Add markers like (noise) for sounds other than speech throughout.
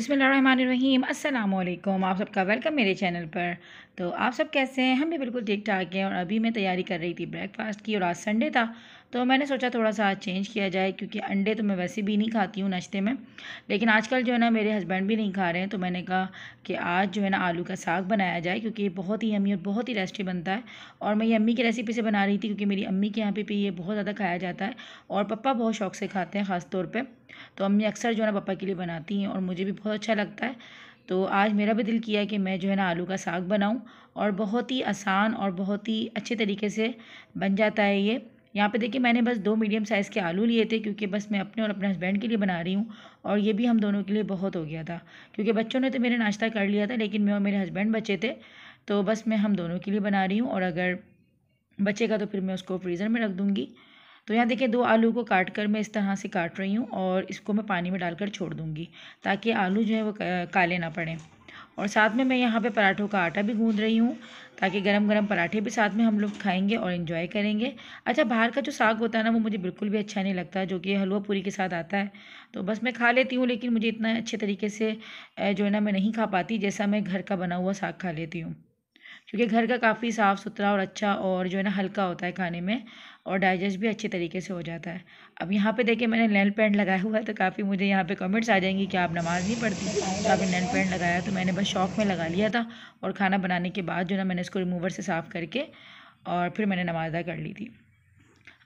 बिसमीम अल्लाम आप सबका वेलकम मेरे चैनल पर तो आप सब कैसे हैं हम भी बिल्कुल ठीक ठाक हैं और अभी मैं तैयारी कर रही थी ब्रेकफास्ट की और आज संडे था तो मैंने सोचा थोड़ा सा आज चेंज किया जाए क्योंकि अंडे तो मैं वैसे भी नहीं खाती हूँ नाश्ते में लेकिन आजकल जो है ना मेरे हस्बैंड भी नहीं खा रहे हैं तो मैंने कहा कि आज जो है ना आलू का साग बनाया जाए क्योंकि ये बहुत ही अम्मी और बहुत ही टेस्टी बनता है और मैं ये अम्मी की रेसिपी से बना रही थी क्योंकि मेरी अम्मी के यहाँ पर भी ये बहुत ज़्यादा खाया जाता है और पप्पा बहुत शौक से खाते हैं ख़ास तौर पर तो अम्मी अक्सर जो है ना पप्पा के लिए बनाती हैं और मुझे भी बहुत अच्छा लगता है तो आज मेरा भी दिल किया कि मैं जो है ना आलू का साग बनाऊं और बहुत ही आसान और बहुत ही अच्छे तरीके से बन जाता है ये यहाँ पे देखिए मैंने बस दो मीडियम साइज़ के आलू लिए थे क्योंकि बस मैं अपने और अपने हस्बैंड के लिए बना रही हूँ और ये भी हम दोनों के लिए बहुत हो गया था क्योंकि बच्चों ने तो मेरे नाश्ता कर लिया था लेकिन मैं और मेरे हस्बैंड बचे थे तो बस मैं हम दोनों के लिए बना रही हूँ और अगर बचेगा तो फिर मैं उसको फ्रीज़र में रख दूँगी तो यहाँ देखिए दो आलू को काट कर मैं इस तरह से काट रही हूँ और इसको मैं पानी में डालकर छोड़ दूँगी ताकि आलू जो है वो काले ना पड़ें और साथ में मैं यहाँ पे पराठों का आटा भी गूंद रही हूँ ताकि गरम गरम पराठे भी साथ में हम लोग खाएंगे और इन्जॉय करेंगे अच्छा बाहर का जो साग होता है ना वो मुझे बिल्कुल भी अच्छा नहीं लगता जो कि हलवा पूरी के साथ आता है तो बस मैं खा लेती हूँ लेकिन मुझे इतना अच्छे तरीके से जो है ना मैं नहीं खा पाती जैसा मैं घर का बना हुआ साग खा लेती हूँ क्योंकि घर का काफ़ी साफ़ सुथरा और अच्छा और जो है ना हल्का होता है खाने में और डाइजेस्ट भी अच्छे तरीके से हो जाता है अब यहाँ पे देखिए मैंने नैल पेंट लगाया हुआ है तो काफ़ी मुझे यहाँ पे कमेंट्स आ जाएंगी कि आप नमाज़ नहीं पढ़ती तो आपने नैल पैंट लगाया तो मैंने बस शौक में लगा लिया था और खाना बनाने के बाद जो ना मैंने इसको रिमूवर से साफ़ करके और फिर मैंने नमाज अदा कर ली थी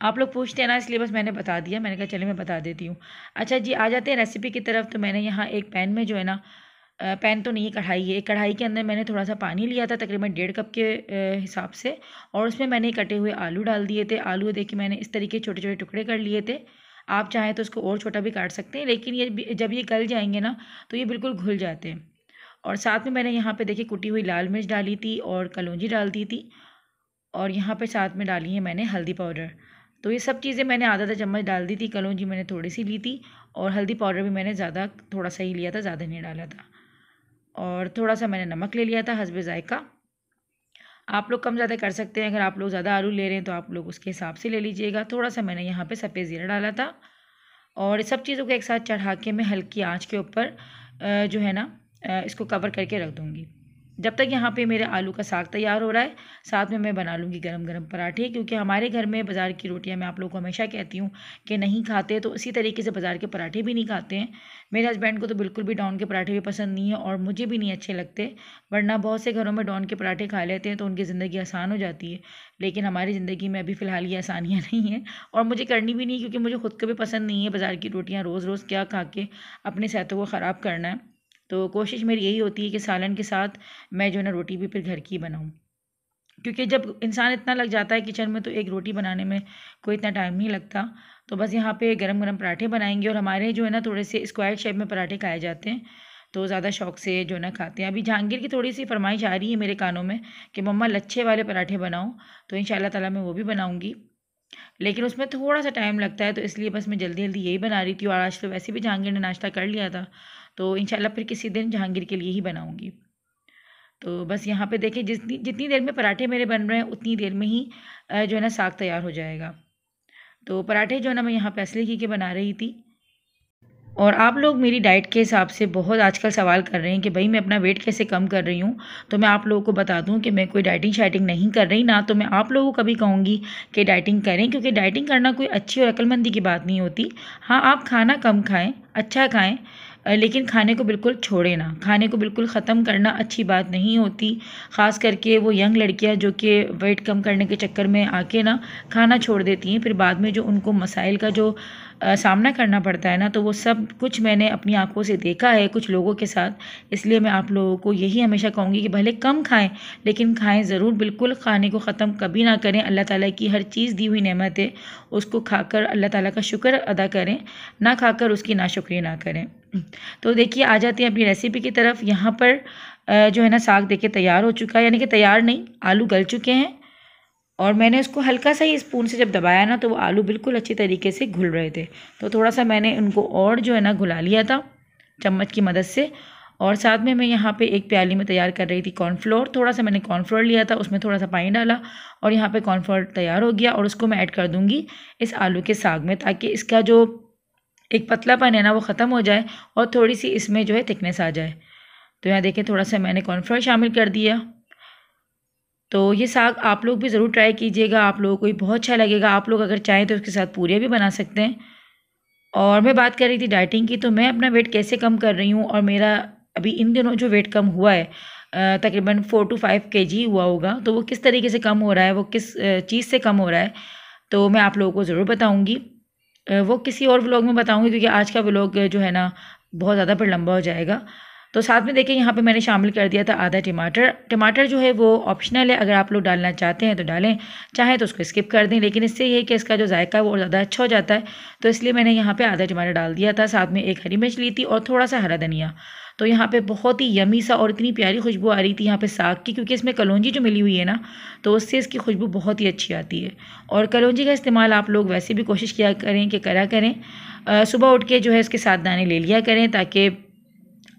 आप लोग पूछते हैं ना इसलिए बस मैंने बता दिया मैंने कहा चले मैं बता देती हूँ अच्छा जी आ जाते हैं रेसिपी की तरफ तो मैंने यहाँ एक पैन में जो है ना पैन तो नहीं है कढ़ाई है एक कढ़ाई के अंदर मैंने थोड़ा सा पानी लिया था तकरीबन डेढ़ कप के हिसाब से और उसमें मैंने कटे हुए आलू डाल दिए थे आलू देखे मैंने इस तरीके छोटे छोटे टुकड़े कर लिए थे आप चाहें तो उसको और छोटा भी काट सकते हैं लेकिन ये जब ये गल जाएंगे ना तो ये बिल्कुल घुल जाते हैं और साथ में मैंने यहाँ पे देखिए कुटी हुई लाल मिर्च डाली थी और कलौजी डाल दी थी और यहाँ पे साथ में डाली है मैंने हल्दी पाउडर तो ये सब चीज़ें मैंने आधा आधा चम्मच डाल दी थी कलौजी मैंने थोड़ी सी ली थी और हल्दी पाउडर भी मैंने ज़्यादा थोड़ा सा ही लिया था ज़्यादा नहीं डाला था और थोड़ा सा मैंने नमक ले लिया था हसब ज़ायका आप लोग कम ज़्यादा कर सकते हैं अगर आप लोग ज़्यादा आलू ले रहे हैं तो आप लोग उसके हिसाब से ले लीजिएगा थोड़ा सा मैंने यहाँ पे सफ़ेद ज़ीरा डाला था और सब चीज़ों को एक साथ चढ़ा के मैं हल्की आंच के ऊपर जो है ना इसको कवर करके रख दूँगी जब तक यहाँ पे मेरे आलू का साग तैयार हो रहा है साथ में मैं बना लूँगी गरम गरम पराठे क्योंकि हमारे घर में बाज़ार की रोटियाँ मैं आप लोगों को हमेशा कहती हूँ कि नहीं खाते तो इसी तरीके से बाज़ार के पराठे भी नहीं खाते हैं मेरे हस्बैंड को तो बिल्कुल भी डॉन के पराठे भी पसंद नहीं है और मुझे भी नहीं अच्छे लगते वरना बहुत से घरों में डॉन के पराठे खा लेते हैं तो उनकी ज़िंदगी आसान हो जाती है लेकिन हमारी ज़िंदगी में अभी फ़िलहाल ये आसानियाँ (laughs) नहीं हैं और मुझे करनी भी नहीं क्योंकि मुझे खुद को भी पसंद नहीं है बाज़ार की रोटियाँ रोज़ रोज़ क्या खा के अपने सेहतों को ख़राब करना है तो कोशिश मेरी यही होती है कि सालन के साथ मैं जो है ना रोटी भी फिर घर की बनाऊँ क्योंकि जब इंसान इतना लग जाता है किचन में तो एक रोटी बनाने में कोई इतना टाइम नहीं लगता तो बस यहाँ पे गरम गरम पराठे बनाएंगे और हमारे जो है ना थोड़े से स्क्वायर शेप में पराठे खाए जाते हैं तो ज़्यादा शौक से जो ना खाते हैं अभी जहांगीर की थोड़ी सी फरमाइश आ रही है मेरे कानों में कि मम्मा लच्छे वाले पराठे बनाओ तो इन शाला ताला मैं वो भी बनाऊँगी लेकिन उसमें थोड़ा सा टाइम लगता है तो इसलिए बस मैं जल्दी जल्दी यही बना रही थी और आज तो वैसे भी जहांगीर ने नाश्ता कर लिया था तो इन फिर किसी दिन जहांगीर के लिए ही बनाऊँगी तो बस यहाँ पे देखें जितनी जितनी देर में पराठे मेरे बन रहे हैं उतनी देर में ही जो है ना साग तैयार हो जाएगा तो पराठे जो है ना मैं यहाँ असली की के बना रही थी और आप लोग मेरी डाइट के हिसाब से बहुत आजकल सवाल कर रहे हैं कि भाई मैं अपना वेट कैसे कम कर रही हूँ तो मैं आप लोगों को बता दूँ कि मैं कोई डाइटिंग शाइटिंग नहीं कर रही ना तो मैं आप लोगों को कभी कहूँगी कि डाइटिंग करें क्योंकि डाइटिंग करना कोई अच्छी और अक्लमंदी की बात नहीं होती हाँ आप खाना कम खाएँ अच्छा खाएँ लेकिन खाने को बिल्कुल छोड़े ना खाने को बिल्कुल ख़त्म करना अच्छी बात नहीं होती ख़ास करके वो यंग लड़कियां जो कि वेट कम करने के चक्कर में आके ना खाना छोड़ देती हैं फिर बाद में जो उनको मसाइल का जो आ, सामना करना पड़ता है ना तो वो सब कुछ मैंने अपनी आंखों से देखा है कुछ लोगों के साथ इसलिए मैं आप लोगों को यही हमेशा कहूँगी कि भले कम खाएं लेकिन खाएं ज़रूर बिल्कुल खाने को ख़त्म कभी ना करें अल्लाह ताला की हर चीज़ दी हुई नेमत है उसको खाकर अल्लाह ताला का शुक्र अदा करें ना खाकर उसकी शुक्रिया ना करें तो देखिए आ जाते हैं अपनी रेसिपी की तरफ यहाँ पर जो है ना साग देखे तैयार हो चुका है यानी कि तैयार नहीं आलू गल चुके हैं और मैंने उसको हल्का सा ही स्पून से जब दबाया ना तो वो आलू बिल्कुल अच्छी तरीके से घुल रहे थे तो थोड़ा सा मैंने उनको और जो है ना घुला लिया था चम्मच की मदद से और साथ में मैं यहाँ पे एक प्याली में तैयार कर रही थी कॉर्नफ्लोर थोड़ा सा मैंने कॉर्नफ्लोर लिया था उसमें थोड़ा सा पानी डाला और यहाँ पर कॉर्नफ्लोर तैयार हो गया और उसको मैं ऐड कर दूँगी इस आलू के साग में ताकि इसका जो एक पतलापन है ना वो ख़त्म हो जाए और थोड़ी सी इसमें जो है थिकनेस आ जाए तो यहाँ देखें थोड़ा सा मैंने कॉर्नफ्लोर शामिल कर दिया तो ये साग आप लोग भी ज़रूर ट्राई कीजिएगा आप लोगों को भी बहुत अच्छा लगेगा आप लोग अगर चाहें तो उसके साथ पूरियाँ भी बना सकते हैं और मैं बात कर रही थी डाइटिंग की तो मैं अपना वेट कैसे कम कर रही हूँ और मेरा अभी इन दिनों जो वेट कम हुआ है तकरीबन फ़ोर टू फाइव के जी हुआ होगा तो वो किस तरीके से कम हो रहा है वो किस चीज़ से कम हो रहा है तो मैं आप लोगों को ज़रूर बताऊँगी वो किसी और व्लॉग में बताऊँगी क्योंकि आज का व्लॉग जो है ना बहुत ज़्यादा पर लंबा हो जाएगा तो साथ में देखें यहाँ पे मैंने शामिल कर दिया था आधा टमाटर टमाटर जो है वो ऑप्शनल है अगर आप लोग डालना चाहते हैं तो डालें चाहें तो उसको स्किप कर दें लेकिन इससे यह है कि इसका जो जायका है वो ज़्यादा अच्छा हो जाता है तो इसलिए मैंने यहाँ पर आधा टमाटर डाल दिया था साथ में एक हरी मिर्च ली थी और थोड़ा सा हरा धनिया तो यहाँ पे बहुत ही यमी सा और इतनी प्यारी खुशबू आ रही थी यहाँ पे साग की क्योंकि इसमें कलौंजी जो मिली हुई है ना तो उससे इसकी खुशबू बहुत ही अच्छी आती है और कलौंजी का इस्तेमाल आप लोग वैसे भी कोशिश किया करें कि करा करें सुबह उठ के जो है इसके साथ दाने ले लिया करें ताकि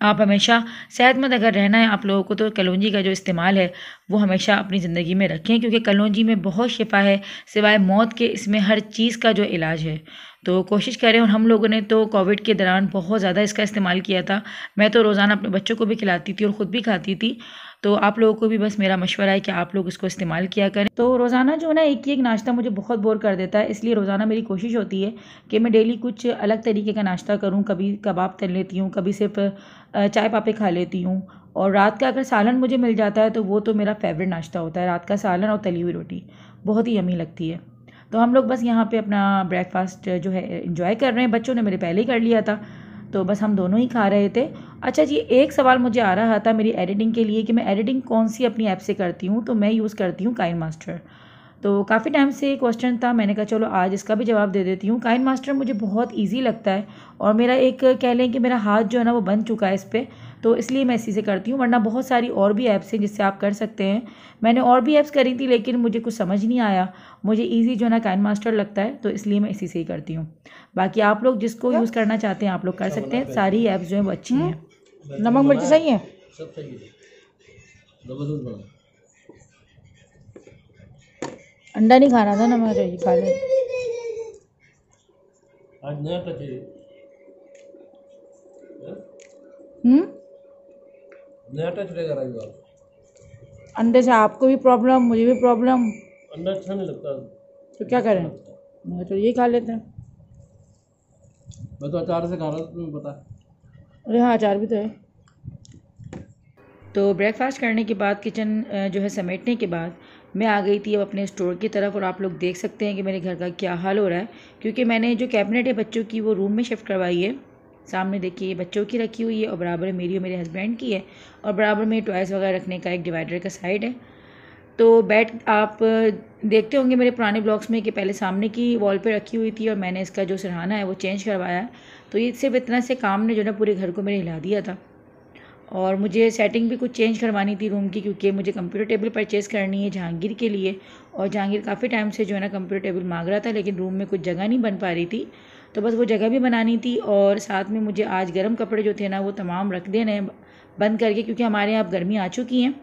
आप हमेशा सेहतमंद अगर रहना है आप लोगों को तो कलौजी का जो इस्तेमाल है वो हमेशा अपनी ज़िंदगी में रखें क्योंकि कलौजी में बहुत शिफा है सिवाय मौत के इसमें हर चीज़ का जो इलाज है तो कोशिश करें और हम लोगों ने तो कोविड के दौरान बहुत ज़्यादा इसका इस्तेमाल किया था मैं तो रोज़ाना अपने बच्चों को भी खिलाती थी और ख़ुद भी खाती थी तो आप लोगों को भी बस मेरा मशवरा है कि आप लोग इसको इस्तेमाल किया करें तो रोज़ाना जो है ना एक ही एक नाश्ता मुझे बहुत बोर कर देता है इसलिए रोज़ाना मेरी कोशिश होती है कि मैं डेली कुछ अलग तरीके का नाश्ता करूँ कभी कबाब तल लेती हूँ कभी सिर्फ चाय पापे खा लेती हूँ और रात का अगर सालन मुझे मिल जाता है तो वो तो मेरा फेवरेट नाश्ता होता है रात का सालन और तली हुई रोटी बहुत ही यमी लगती है तो हम लोग बस यहाँ पे अपना ब्रेकफास्ट जो है इन्जॉय कर रहे हैं बच्चों ने मेरे पहले ही कर लिया था तो बस हम दोनों ही खा रहे थे अच्छा जी एक सवाल मुझे आ रहा था मेरी एडिटिंग के लिए कि मैं एडिटिंग कौन सी अपनी ऐप से करती हूँ तो मैं यूज़ करती हूँ काइन मास्टर तो काफ़ी टाइम से क्वेश्चन था मैंने कहा चलो आज इसका भी जवाब दे देती हूँ काइन मास्टर मुझे बहुत ईजी लगता है और मेरा एक कह लें कि मेरा हाथ जो है ना वो बन चुका है इस पर तो इसलिए मैं इसी से करती हूँ वरना बहुत सारी और भी ऐप्स हैं जिससे आप कर सकते हैं मैंने और भी ऐप्स करी थी लेकिन मुझे कुछ समझ नहीं आया मुझे ईजी जो है ना काइन मास्टर लगता है तो इसलिए मैं इसी से ही करती हूँ बाकी आप लोग जिसको यूज़ करना चाहते हैं आप लोग कर अच्छा, सकते हैं सारी ऐप्स जो हैं वो अच्छी हैं हम्म। नमक मिर्ची सही है सब सही है अंडा नहीं खाना था ना मैं तो खा ले हम्म? अंडे से आपको भी प्रॉब्लम मुझे भी प्रॉब्लम अंडा अच्छा नहीं लगता तो क्या करें मैं तो यही खा लेते हैं मैं तो अचार से खा रहा था तुम्हें पता अरे हाँ अचार भी तो है तो ब्रेकफास्ट करने के बाद किचन जो है समेटने के बाद मैं आ गई थी अब अपने स्टोर की तरफ और आप लोग देख सकते हैं कि मेरे घर का क्या हाल हो रहा है क्योंकि मैंने जो कैबिनेट है बच्चों की वो रूम में शिफ्ट करवाई है सामने देखिए ये बच्चों की रखी हुई है और बराबर मेरी और मेरे हस्बैंड की है और बराबर में टॉयस वगैरह रखने का एक डिवाइडर का साइड है तो बेड आप देखते होंगे मेरे पुराने ब्लॉग्स में कि पहले सामने की वॉल पे रखी हुई थी और मैंने इसका जो सरहाना है वो चेंज करवाया तो ये सिर्फ इतना से काम ने जो ना पूरे घर को मेरे हिला दिया था और मुझे सेटिंग भी कुछ चेंज करवानी थी रूम की क्योंकि मुझे कंप्यूटर टेबल परचेज़ करनी है जहांगीर के लिए और जहांगीर काफ़ी टाइम से जो है ना कंप्यूटर टेबल मांग रहा था लेकिन रूम में कुछ जगह नहीं बन पा रही थी तो बस वो जगह भी बनानी थी और साथ में मुझे आज गर्म कपड़े जो थे ना वो तमाम रख देने हैं बंद करके क्योंकि हमारे यहाँ अब गर्मी आ चुकी है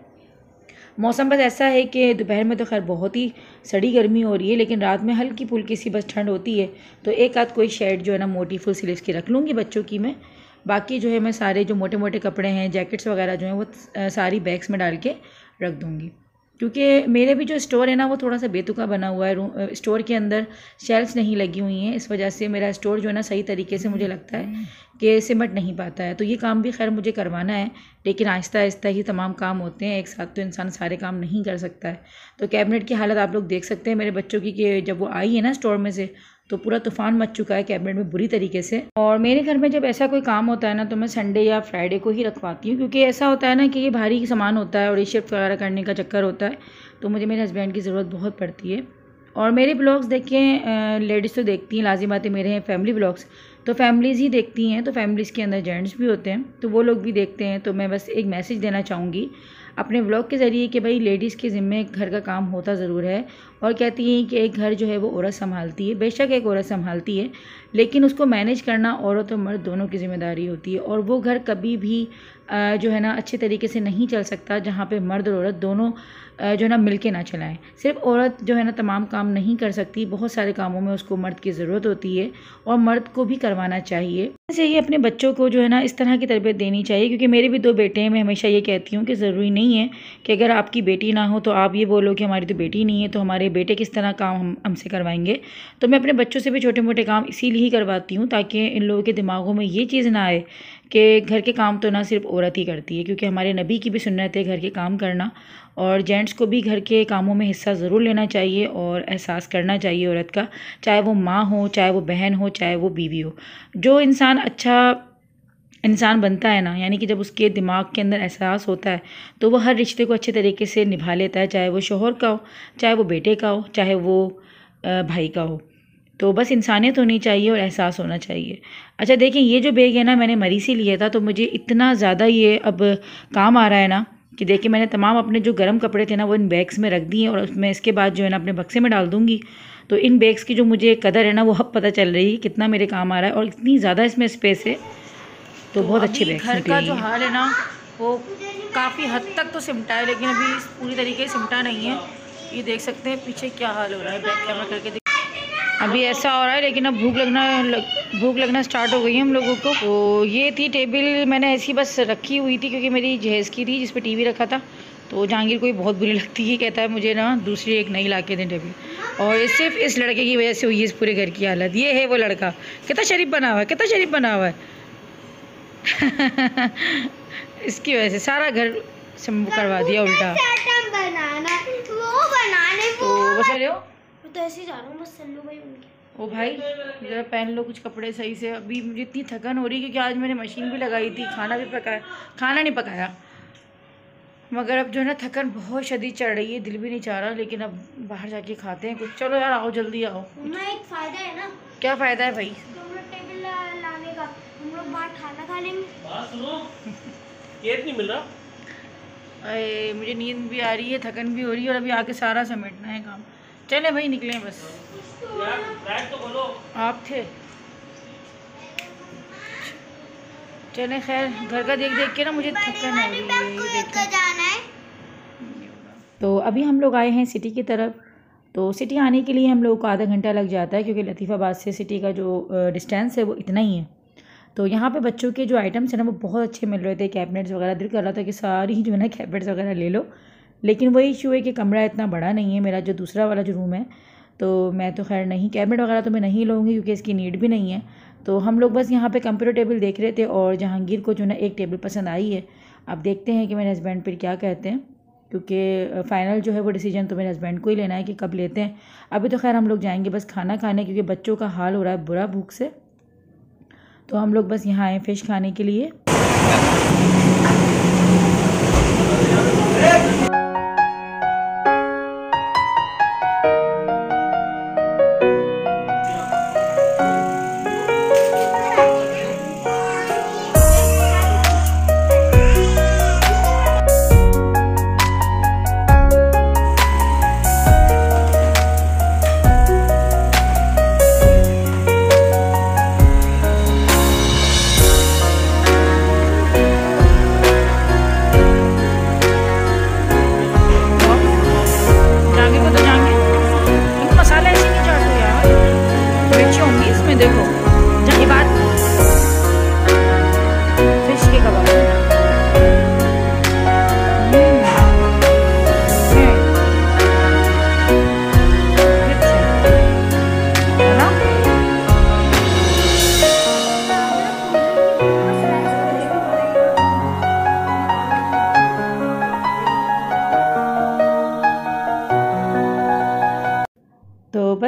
मौसम बस ऐसा है कि दोपहर में तो खैर बहुत ही सड़ी गर्मी हो रही है लेकिन रात में हल्की फुल्की सी बस ठंड होती है तो एक आध कोई शेड जो है ना मोटी फुल स्लीव्स की रख लूँगी बच्चों की मैं बाकी जो है मैं सारे जो मोटे मोटे कपड़े हैं जैकेट्स वगैरह जो हैं वो सारी बैग्स में डाल के रख दूँगी क्योंकि मेरे भी जो स्टोर है ना वो थोड़ा सा बेतुका बना हुआ है रूम स्टोर के अंदर शेल्फ्स नहीं लगी हुई हैं इस वजह से मेरा स्टोर जो है ना सही तरीके से मुझे लगता है हम्म। कि सिमट नहीं पाता है तो ये काम भी खैर मुझे करवाना है लेकिन आहिस्ता आहिस्ता ही तमाम काम होते हैं एक साथ तो इंसान सारे काम नहीं कर सकता है तो कैबिनेट की हालत आप लोग देख सकते हैं मेरे बच्चों की कि जब वो आई है ना स्टोर में से तो पूरा तूफान मच चुका है कैबिनेट में बुरी तरीके से और मेरे घर में जब ऐसा कोई काम होता है ना तो मैं संडे या फ्राइडे को ही रखवाती हूँ क्योंकि ऐसा होता है ना कि ये भारी सामान होता है और ये शिफ्ट वगैरह करने का चक्कर होता है तो मुझे मेरे हस्बैंड की ज़रूरत बहुत पड़ती है और मेरे ब्लॉग्स देखें लेडीज़ तो देखती हैं लाजी बातें मेरे हैं फैमिली ब्लॉग्स तो फैमिलीज़ ही देखती हैं तो फैमिलीज़ के अंदर जेंट्स भी होते हैं तो वो लोग भी देखते हैं तो मैं बस एक मैसेज देना चाहूँगी अपने ब्लॉग के ज़रिए कि भाई लेडीज़ के ज़िम्मे घर का काम होता ज़रूर है और कहती हैं कि एक घर जो है वो औरत संभालती है बेशक एक औरत संभालती है लेकिन उसको मैनेज करना औरत और मर्द दोनों की ज़िम्मेदारी होती है और वो घर कभी भी जो है ना अच्छे तरीके से नहीं चल सकता जहाँ पर मर्द और औरत दोनों जो ना मिल के ना चलाएं सिर्फ औरत जो है ना तमाम काम नहीं कर सकती बहुत सारे कामों में उसको मर्द की ज़रूरत होती है और मर्द को भी करवाना चाहिए ही अपने बच्चों को जो है ना इस तरह की तरबियत देनी चाहिए क्योंकि मेरे भी दो बेटे हैं मैं हमेशा ये कहती हूँ कि ज़रूरी नहीं है कि अगर आपकी बेटी ना हो तो आप ये बोलो कि हमारी तो बेटी नहीं है तो हमारे बेटे किस तरह काम हम हमसे करवाएंगे तो मैं अपने बच्चों से भी छोटे मोटे काम इसीलिए ही करवाती हूँ ताकि इन लोगों के दिमागों में ये चीज़ ना आए कि घर के काम तो ना सिर्फ औरत ही करती है क्योंकि हमारे नबी की भी सुन्नत है घर के काम करना और जेंट्स को भी घर के कामों में हिस्सा ज़रूर लेना चाहिए और एहसास करना चाहिए औरत का चाहे वो माँ हो चाहे वो बहन हो चाहे वो बीवी हो जो इंसान अच्छा इंसान बनता है ना यानी कि जब उसके दिमाग के अंदर एहसास होता है तो वह हर रिश्ते को अच्छे तरीके से निभा लेता है चाहे वो शोहर का हो चाहे वो बेटे का हो चाहे वो भाई का हो तो बस इंसानियत होनी चाहिए और एहसास होना चाहिए अच्छा देखिए ये जो बैग है ना मैंने मरी से लिया था तो मुझे इतना ज़्यादा ये अब काम आ रहा है ना कि देखिए मैंने तमाम अपने जो गर्म कपड़े थे ना वो इन बैग्स में रख दिए और उसमें इसके बाद जो है ना अपने बक्से में डाल दूँगी तो इन बैग्स की जो मुझे कदर है ना वो अब पता चल रही है कितना मेरे काम आ रहा है और इतनी ज़्यादा इसमें स्पेस है तो, तो बहुत अच्छे बैग्स घर का जो हाल है ना वो काफ़ी हद तक तो सिमटा है लेकिन अभी पूरी तरीके से सिमटा नहीं है ये देख सकते हैं पीछे क्या हाल हो रहा है बैक कैमरा करके अभी ऐसा हो रहा है लेकिन अब भूख लगना लग, भूख लगना स्टार्ट हो गई है हम लोगों को तो ये थी टेबल मैंने ऐसी बस रखी हुई थी क्योंकि मेरी जहेज़ की थी जिस पर टीवी रखा था तो जहांगीर को बहुत बुरी लगती है कहता है मुझे ना दूसरी एक नई ला के दें टेबल और सिर्फ इस लड़के की वजह से हुई इस पूरे घर की हालत ये है वो लड़का कितना शरीफ बना हुआ है कितना शरीफ बना हुआ है (laughs) इसकी वजह से सारा घर करवा दिया उल्टा बनाना, वो बनाने, वो तो बस तो ऐसे ही जा रहा हूँ बस सल्लू भाई उनके ओ भाई ज़रा पहन लो कुछ कपड़े सही से अभी मुझे इतनी थकन हो रही है क्योंकि आज मैंने मशीन भी लगाई थी खाना भी पकाया खाना नहीं पकाया मगर अब जो है ना थकन बहुत शदीद चढ़ रही है दिल भी नहीं चाह रहा लेकिन अब बाहर जाके खाते हैं कुछ चलो यार आओ जल्दी आओ एक फ़ायदा है ना क्या फ़ायदा है भाई तो लाने का हम लोग बाहर खाना खा लेंगे नहीं मिल रहा अरे मुझे नींद भी आ रही है थकन भी हो रही है और अभी आके सारा समेटना है चले भाई निकले बस तो बोलो आप थे चले खैर घर का देख देख के ना मुझे थकन हो रही है ये तो अभी हम लोग आए हैं सिटी की तरफ तो सिटी आने के लिए हम लोगों को आधा घंटा लग जाता है क्योंकि लतीफ़ाबाद से सिटी का जो डिस्टेंस है वो इतना ही है तो यहाँ पे बच्चों के जो आइटम्स हैं ना वो बहुत अच्छे मिल रहे थे कैबिनेट्स वगैरह दिल कर रहा था कि सारी जो है ना कैबिनेट्स वगैरह ले लो लेकिन वही इशू है कि कमरा इतना बड़ा नहीं है मेरा जो दूसरा वाला जो रूम है तो मैं तो खैर नहीं कैबिनेट वगैरह तो मैं नहीं लूँगी क्योंकि इसकी नीड भी नहीं है तो हम लोग बस यहाँ पे कंप्यूटर टेबल देख रहे थे और जहांगीर को जो ना एक टेबल पसंद आई है अब देखते हैं कि मेरे हस्बैंड फिर क्या कहते हैं क्योंकि फ़ाइनल जो है वो डिसीजन तो मेरे हस्बैंड को ही लेना है कि कब लेते हैं अभी तो खैर हम लोग जाएंगे बस खाना खाने क्योंकि बच्चों का हाल हो रहा है बुरा भूख से तो हम लोग बस यहाँ आए फ़िश खाने के लिए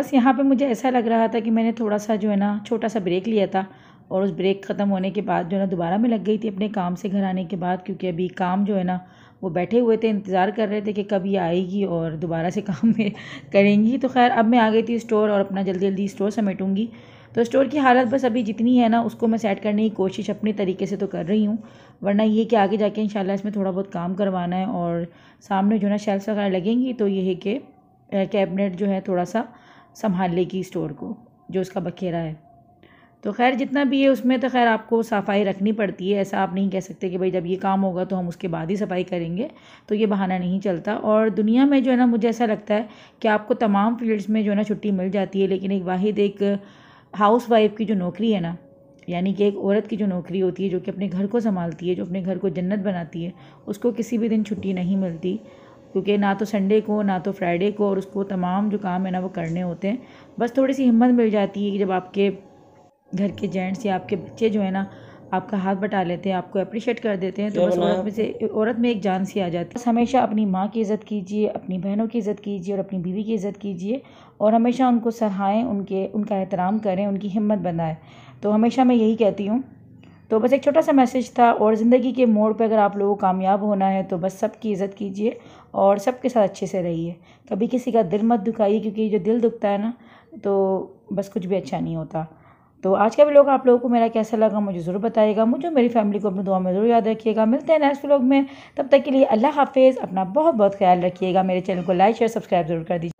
बस यहाँ पे मुझे ऐसा लग रहा था कि मैंने थोड़ा सा जो है ना छोटा सा ब्रेक लिया था और उस ब्रेक ख़त्म होने के बाद जो है ना दोबारा में लग गई थी अपने काम से घर आने के बाद क्योंकि अभी काम जो है ना वो बैठे हुए थे इंतज़ार कर रहे थे कि कब ये आएगी और दोबारा से (laughs) काम में करेंगी तो खैर अब मैं आ गई थी स्टोर और अपना जल्दी जल्दी स्टोर समेटूँगी तो स्टोर की हालत बस अभी जितनी है ना उसको मैं सेट करने की कोशिश अपने तरीके से तो कर रही हूँ वरना ये कि आगे जाके इंशाल्लाह इसमें थोड़ा बहुत काम करवाना है और सामने जो है ना शेल्फ़ वगैरह लगेंगी तो ये है कि कैबिनेट जो है थोड़ा सा संभाल लेगी स्टोर को जो उसका बखेरा है तो खैर जितना भी है उसमें तो खैर आपको सफाई रखनी पड़ती है ऐसा आप नहीं कह सकते कि भाई जब ये काम होगा तो हम उसके बाद ही सफाई करेंगे तो ये बहाना नहीं चलता और दुनिया में जो है ना मुझे ऐसा लगता है कि आपको तमाम फील्ड्स में जो है ना छुट्टी मिल जाती है लेकिन एक वाहिद एक हाउस वाइफ की जो नौकरी है ना यानी कि एक औरत की जो नौकरी होती है जो कि अपने घर को संभालती है जो अपने घर को जन्नत बनाती है उसको किसी भी दिन छुट्टी नहीं मिलती क्योंकि ना तो संडे को ना तो फ्राइडे को और उसको तमाम जो काम है ना वो करने होते हैं बस थोड़ी सी हिम्मत मिल जाती है कि जब आपके घर के जेंट्स या आपके बच्चे जो है ना आपका हाथ बटा लेते हैं आपको अप्रिशिएट कर देते हैं तो बस औरत में से औरत में एक जान सी आ जाती है बस हमेशा अपनी माँ की इज़्ज़त कीजिए अपनी बहनों की इज़्ज़त कीजिए और अपनी बीवी की इज़्ज़त कीजिए और हमेशा उनको सराहें उनके उनका एहतराम करें उनकी हिम्मत बनाएं तो हमेशा मैं यही कहती हूँ तो बस एक छोटा सा मैसेज था और ज़िंदगी के मोड़ पर अगर आप लोगों को कामयाब होना है तो बस सबकी इज़्ज़त कीजिए और सबके साथ अच्छे से रहिए कभी किसी का दिल मत दुखाइए क्योंकि जो दिल दुखता है ना तो बस कुछ भी अच्छा नहीं होता तो आज का भी लोग आप लोगों को मेरा कैसा लगा मुझे ज़रूर बताएगा मुझे मेरी फैमिली को अपनी दुआ में ज़रूर याद रखिएगा मिलते हैं नेक्स्ट ब्लॉग में तब तक के लिए अल्लाह हाफिज़ अपना बहुत बहुत ख्याल रखिएगा मेरे चैनल को लाइक शेयर सब्सक्राइब जरूर कर दीजिए